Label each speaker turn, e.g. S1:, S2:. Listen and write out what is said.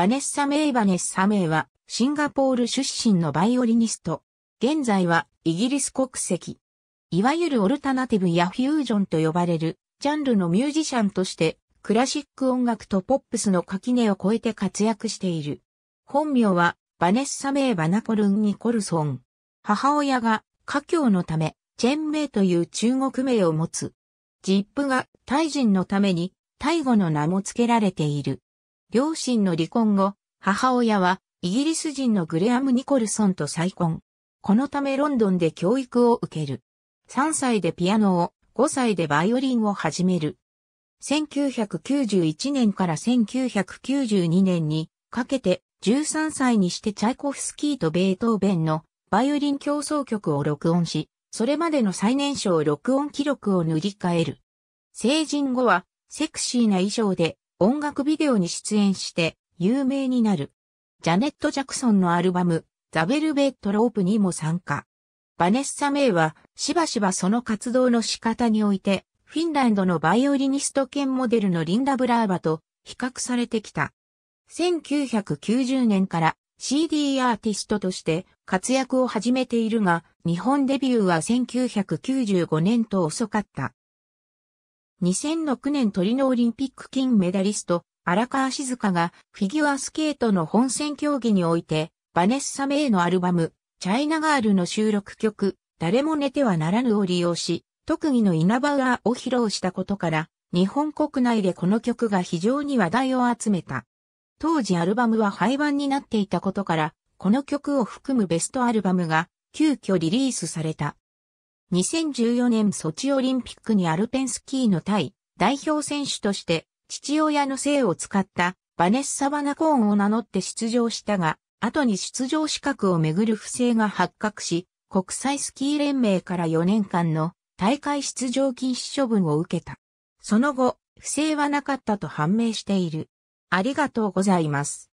S1: バネッサ・メイ・バネッサ・メイは、シンガポール出身のバイオリニスト。現在は、イギリス国籍。いわゆるオルタナティブやフュージョンと呼ばれる、ジャンルのミュージシャンとして、クラシック音楽とポップスの垣根を越えて活躍している。本名は、バネッサ・メイ・バナコルン・ニコルソン。母親が、家境のため、チェンメイという中国名を持つ。ジップが、タイ人のために、タイ語の名も付けられている。両親の離婚後、母親はイギリス人のグレアム・ニコルソンと再婚。このためロンドンで教育を受ける。3歳でピアノを、5歳でバイオリンを始める。1991年から1992年にかけて13歳にしてチャイコフスキーとベートーベンのバイオリン競争曲を録音し、それまでの最年少録音記録を塗り替える。成人後はセクシーな衣装で音楽ビデオに出演して有名になる。ジャネット・ジャクソンのアルバム、ザ・ベルベット・ロープにも参加。バネッサ・メイは、しばしばその活動の仕方において、フィンランドのバイオリニスト兼モデルのリンダ・ブラーバと比較されてきた。1990年から CD アーティストとして活躍を始めているが、日本デビューは1995年と遅かった。2006年トリノオリンピック金メダリスト、荒川静香がフィギュアスケートの本戦競技において、バネッサ・メイのアルバム、チャイナガールの収録曲、誰も寝てはならぬを利用し、特技のイナバウアーを披露したことから、日本国内でこの曲が非常に話題を集めた。当時アルバムは廃盤になっていたことから、この曲を含むベストアルバムが急遽リリースされた。2014年ソチオリンピックにアルペンスキーの対代表選手として父親の姓を使ったバネッサ・バナコーンを名乗って出場したが、後に出場資格をめぐる不正が発覚し、国際スキー連盟から4年間の大会出場禁止処分を受けた。その後、不正はなかったと判明している。ありがとうございます。